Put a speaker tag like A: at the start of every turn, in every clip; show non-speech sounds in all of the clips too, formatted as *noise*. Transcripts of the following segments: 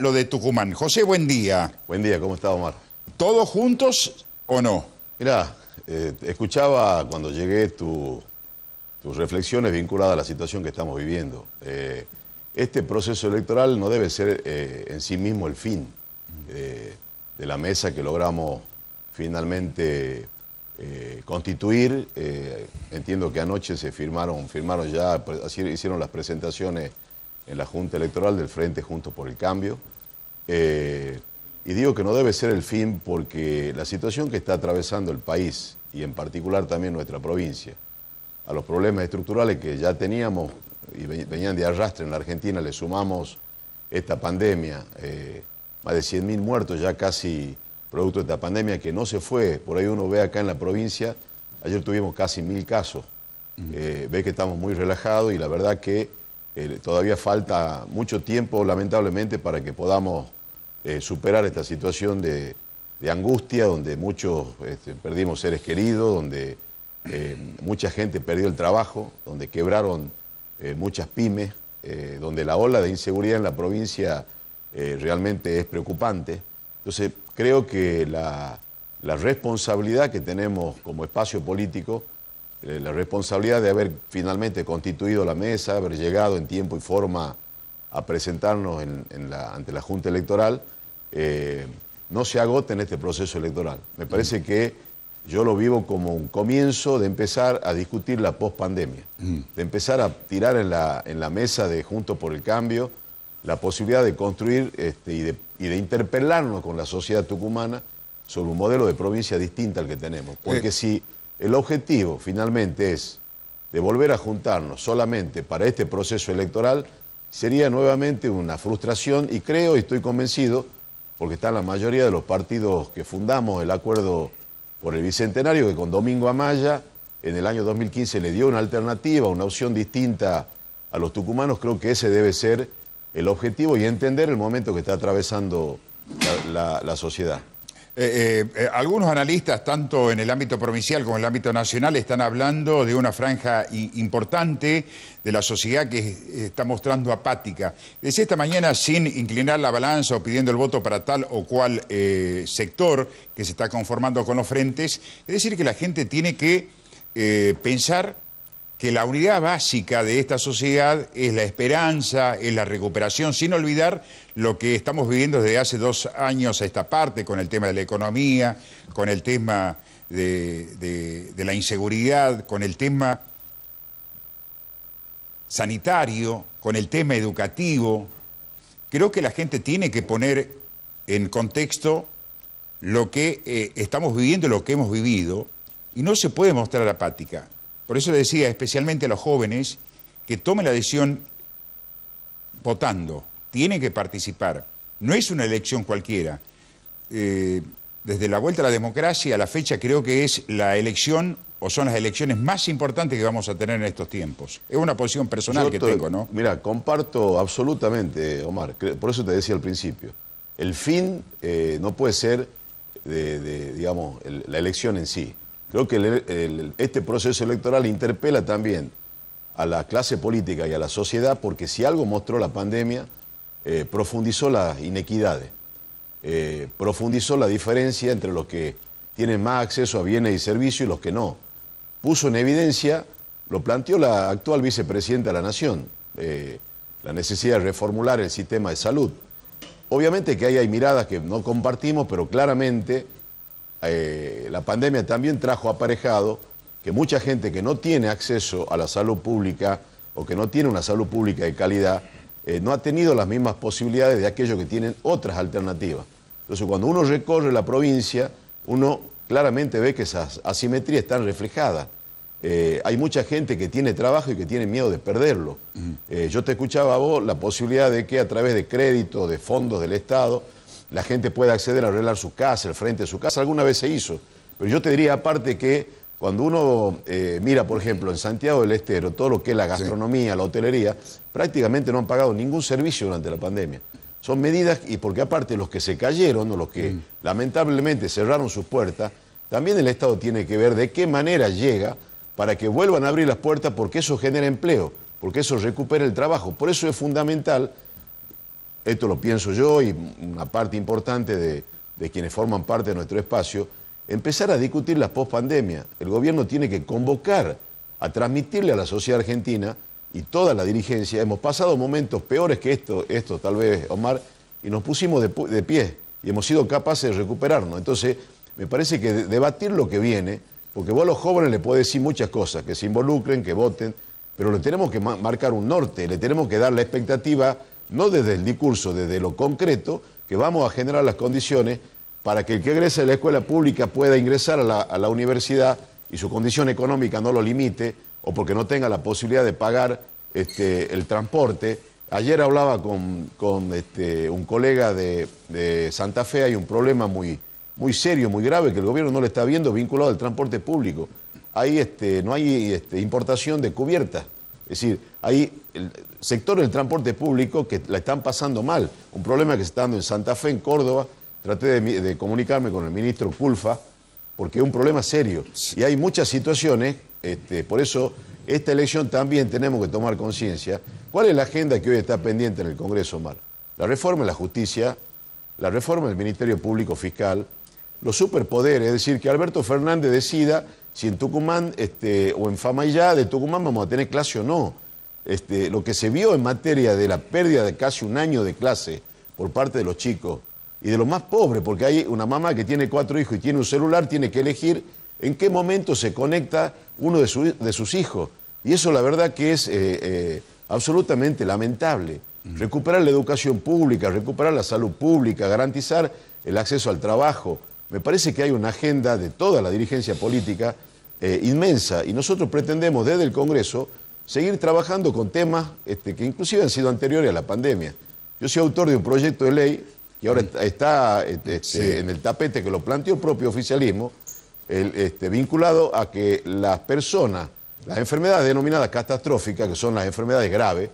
A: lo de Tucumán. José, buen día. Buen día, ¿cómo está Omar? ¿Todos juntos o no? Mira, eh, escuchaba cuando llegué tus reflexiones vinculadas a la situación que estamos viviendo. Eh, este proceso electoral no debe ser eh, en sí mismo el fin de la mesa que logramos finalmente constituir. entiendo que anoche se firmaron, firmaron ya, hicieron las presentaciones en la Junta Electoral del Frente Junto por el Cambio. Eh, y digo que no debe ser el fin porque la situación que está atravesando el país y en particular también nuestra provincia, a los problemas estructurales que ya teníamos y venían de arrastre en la Argentina, le sumamos esta pandemia, eh, más de 100.000 muertos ya casi producto de esta pandemia que no se fue, por ahí uno ve acá en la provincia, ayer tuvimos casi mil casos, eh, ve que estamos muy relajados y la verdad que todavía falta mucho tiempo, lamentablemente, para que podamos eh, superar esta situación de, angustia, donde muchos este, perdimos seres queridos, donde eh, mucha gente perdió el trabajo, donde quebraron eh, muchas pymes, donde la ola de inseguridad en la provincia realmente es preocupante. Entonces, creo que la responsabilidad que tenemos como espacio político eh, la responsabilidad de haber finalmente constituido la mesa, haber llegado en tiempo y forma a presentarnos ante la Junta Electoral, eh, no se agote en este proceso electoral. Me mm. parece que yo lo vivo como un comienzo de empezar a discutir la pospandemia, mm. de empezar a tirar en la, mesa de Juntos por el Cambio la posibilidad de construir este, y, de, interpelarnos con la sociedad tucumana sobre un modelo de provincia distinta al que tenemos. Eh, Porque si el objetivo finalmente es de volver a juntarnos solamente para este proceso electoral sería nuevamente una frustración y creo y estoy convencido, porque está la mayoría de los partidos que fundamos el acuerdo por el Bicentenario, que con Domingo Amaya en el año 2015 le dio una alternativa, una opción distinta a los tucumanos, creo que ese debe ser el objetivo y entender el momento que está atravesando la sociedad. Eh, eh, eh, algunos analistas,
B: tanto en el ámbito provincial como en el ámbito nacional, están hablando de una franja importante de la sociedad que está mostrando apática. Desde esta mañana, sin inclinar la balanza o pidiendo el voto para tal o cual sector que se está conformando con los frentes, es decir, que la gente tiene que pensar que la unidad básica de esta sociedad es la esperanza, es la recuperación, sin olvidar lo que estamos viviendo desde hace dos años a esta parte, con el tema de la economía, con el tema de, la inseguridad, con el tema sanitario, con el tema educativo. Creo que la gente tiene que poner en contexto lo que eh, estamos viviendo, lo que hemos vivido, y no se puede mostrar apática. Por eso le decía especialmente a los jóvenes que tomen la decisión votando, tienen que participar. No es una elección cualquiera. Eh, desde la vuelta a la democracia a la fecha creo que es la elección o son las elecciones más importantes que vamos a tener en estos tiempos. Es una
A: posición personal que tengo, ¿no? Mira, comparto absolutamente, Omar. Por eso te decía al principio. El fin eh, no puede ser, de, digamos, la elección en sí. Creo que este proceso electoral interpela también a la clase política y a la sociedad porque si algo mostró la pandemia, eh, profundizó las inequidades, eh, profundizó la diferencia entre los que tienen más acceso a bienes y servicios y los que no. Puso en evidencia, lo planteó la actual vicepresidenta de la Nación, eh, la necesidad de reformular el sistema de salud. Obviamente que ahí hay miradas que no compartimos, pero claramente eh, la pandemia también trajo aparejado que mucha gente que no tiene acceso a la salud pública o que no tiene una salud pública de calidad, eh, no ha tenido las mismas posibilidades de aquellos que tienen otras alternativas. Entonces, cuando uno recorre la provincia, uno claramente ve que esas asimetrías están reflejadas. Eh, hay mucha gente que tiene trabajo y que tiene miedo de perderlo. yo te escuchaba a vos la posibilidad de que a través de créditos, de fondos del Estado, la gente pueda acceder a arreglar su casa, el frente de su casa, alguna vez se hizo. Pero yo te diría aparte que cuando uno eh, mira, por ejemplo, en Santiago del Estero, todo lo que es la gastronomía, la hotelería, prácticamente no han pagado ningún servicio durante la pandemia. Son medidas, y porque aparte los que se cayeron o los que mm. lamentablemente cerraron sus puertas, también el Estado tiene que ver de qué manera llega para que vuelvan a abrir las puertas porque eso genera empleo, porque eso recupera el trabajo. Por eso es fundamental esto lo pienso yo y una parte importante de, quienes forman parte de nuestro espacio, empezar a discutir la pospandemia. El gobierno tiene que convocar a transmitirle a la sociedad argentina y toda la dirigencia, hemos pasado momentos peores que esto, esto tal vez, Omar, y nos pusimos de, de pie y hemos sido capaces de recuperarnos. Entonces, me parece que debatir lo que viene, porque vos a los jóvenes le podés decir muchas cosas, que se involucren, que voten, pero le tenemos que marcar un norte, le tenemos que dar la expectativa no desde el discurso, desde lo concreto, que vamos a generar las condiciones para que el que egrese de la escuela pública pueda ingresar a la, universidad y su condición económica no lo limite o porque no tenga la posibilidad de pagar este, el transporte. Ayer hablaba con, este, un colega de, Santa Fe, hay un problema muy, muy serio, muy grave, que el gobierno no le está viendo vinculado al transporte público. Ahí este, no hay importación de cubierta Es decir, hay sectores del transporte público que la están pasando mal. Un problema que se está dando en Santa Fe, en Córdoba. Traté de, comunicarme con el ministro Pulfa, porque es un problema serio. Y hay muchas situaciones, este, por eso esta elección también tenemos que tomar conciencia. ¿Cuál es la agenda que hoy está pendiente en el Congreso, Omar? La reforma de la justicia, la reforma del Ministerio Público Fiscal, los superpoderes, es decir, que Alberto Fernández decida si en Tucumán este, o en Famayá de Tucumán vamos a tener clase o no. Este, lo que se vio en materia de la pérdida de casi un año de clase por parte de los chicos y de los más pobres, porque hay una mamá que tiene cuatro hijos y tiene un celular, tiene que elegir en qué momento se conecta uno de, sus hijos. Y eso la verdad que es eh, eh, absolutamente lamentable. Recuperar la educación pública, recuperar la salud pública, garantizar el acceso al trabajo. Me parece que hay una agenda de toda la dirigencia política eh, inmensa y nosotros pretendemos desde el Congreso seguir trabajando con temas este, que inclusive han sido anteriores a la pandemia. Yo soy autor de un proyecto de ley que ahora está este, este, en el tapete que lo planteó el propio oficialismo, vinculado a que las personas, las enfermedades denominadas catastróficas, que son las enfermedades graves,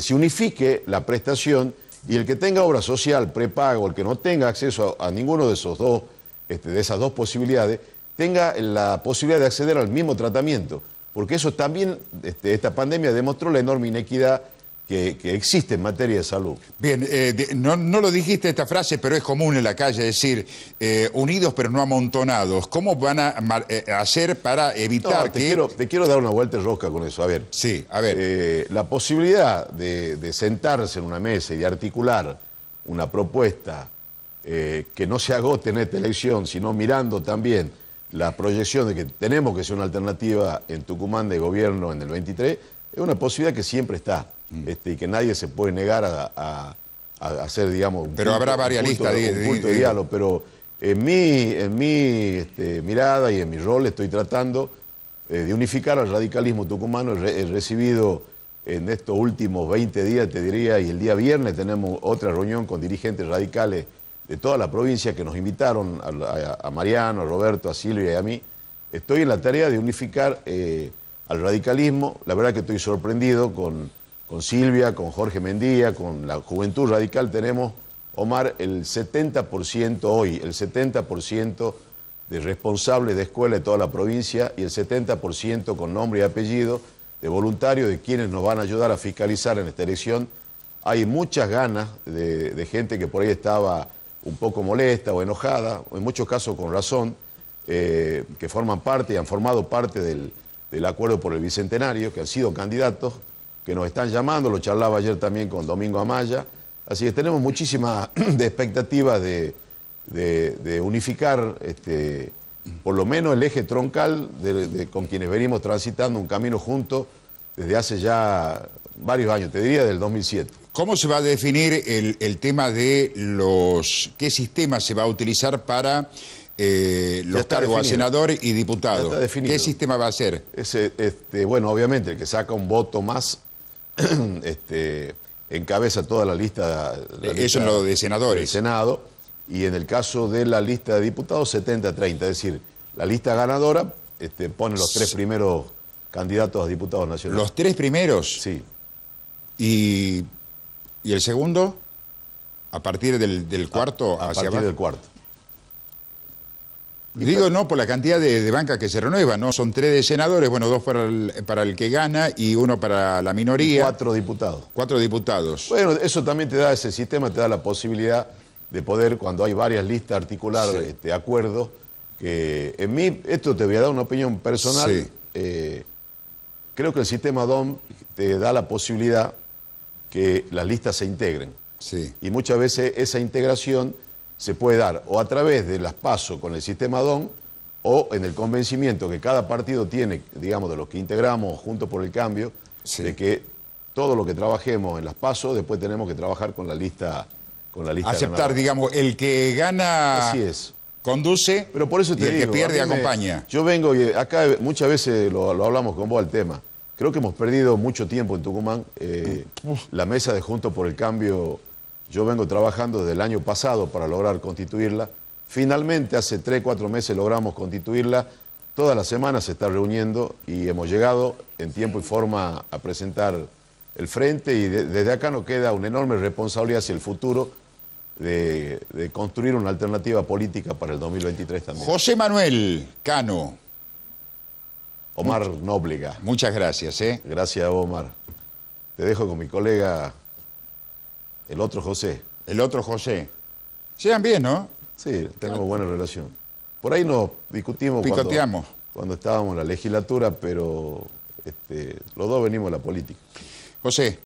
A: se unifique la prestación y el que tenga obra social, prepago, el que no tenga acceso a, ninguno de esos dos, de esas dos posibilidades, tenga la posibilidad de acceder al mismo tratamiento porque eso también, este, esta pandemia demostró la enorme inequidad que, existe en materia de salud. Bien, eh, no, lo
B: dijiste esta frase, pero es común en la calle decir eh, unidos pero no amontonados. ¿Cómo van a eh, hacer
A: para evitar que... Quiero, te quiero dar una vuelta de rosca con eso. A ver. Sí, a ver. la posibilidad de, de, sentarse en una mesa y de articular una propuesta que no se agote en esta elección, sino mirando también la proyección de que tenemos que ser una alternativa en Tucumán de gobierno en el 23 es una posibilidad que siempre está mm. este, y que nadie se puede negar a, hacer, digamos, un pero habrá varias listas de, diálogo. Pero en mi, en mi este, mirada y en mi rol estoy tratando eh, de unificar al radicalismo tucumano. he, recibido en estos últimos 20 días, te diría, y el día viernes tenemos otra reunión con dirigentes radicales de toda la provincia que nos invitaron, a, Mariano, a Roberto, a Silvia y a mí, estoy en la tarea de unificar eh, al radicalismo. La verdad que estoy sorprendido con, con Silvia, con Jorge Mendía, con la Juventud Radical. Tenemos, Omar, el 70% hoy, el 70% de responsables de escuela de toda la provincia y el 70% con nombre y apellido de voluntarios de quienes nos van a ayudar a fiscalizar en esta elección. Hay muchas ganas de, de gente que por ahí estaba un poco molesta o enojada, en muchos casos con razón, eh, que forman parte y han formado parte del, acuerdo por el Bicentenario, que han sido candidatos, que nos están llamando, lo charlaba ayer también con Domingo Amaya, así que tenemos muchísimas *clears throat* de expectativas de, unificar este, por lo menos el eje troncal con quienes venimos transitando un camino junto desde hace ya varios años, te diría del 2007. ¿Cómo se va a definir el, tema de
B: los qué sistema se va a utilizar para eh, los cargos a senador
A: y diputado? ¿Qué sistema va a ser? Ese, este, bueno, obviamente, el que saca un voto más *clears throat* este, encabeza toda la lista. Eh, eso es lo de senadores. Senado. Y en el caso de la lista de diputados, 70-30. Es decir, la lista ganadora este, pone los tres primeros candidatos a diputados nacionales. ¿Los tres primeros? Sí. Y ¿Y el segundo? A partir
B: del, cuarto a, partir del cuarto. Digo no por la cantidad de, bancas que se renueva ¿no? Son tres de senadores, bueno, dos para el, que gana y uno para
A: la minoría. cuatro diputados. Cuatro diputados. Bueno, eso también te da, ese sistema te da la posibilidad de poder, cuando hay varias listas, articular este, acuerdo Que en mí, esto te voy a dar una opinión personal. Eh, creo que el sistema DOM te da la posibilidad que las listas se integren. Y muchas veces esa integración se puede dar o a través de las PASO con el sistema DON o en el convencimiento que cada partido tiene, digamos, de los que integramos junto por el cambio, de que todo lo que trabajemos en las PASO después tenemos que trabajar con la lista. Con la lista Aceptar,
B: digamos, el que gana.
A: conduce pero por eso te y el que pierde acompaña. yo vengo y acá muchas veces lo, hablamos con vos al tema. Creo que hemos perdido mucho tiempo en Tucumán. Eh, mm. la mesa de Junto por el Cambio, yo vengo trabajando desde el año pasado para lograr constituirla. Finalmente, hace tres, cuatro meses logramos constituirla. Todas las semanas se está reuniendo y hemos llegado en tiempo y forma a presentar el frente y desde acá nos queda una enorme responsabilidad hacia el futuro de construir una alternativa política para el 2023 también. José Manuel Cano. Omar no obliga Muchas gracias. ¿eh? Gracias, Omar. Te dejo con mi colega, el otro José. El otro José. Sean bien, ¿no? Sí, tenemos buena relación. Por ahí nos discutimos Cuando, estábamos en la legislatura, pero este, los dos venimos a la política. José,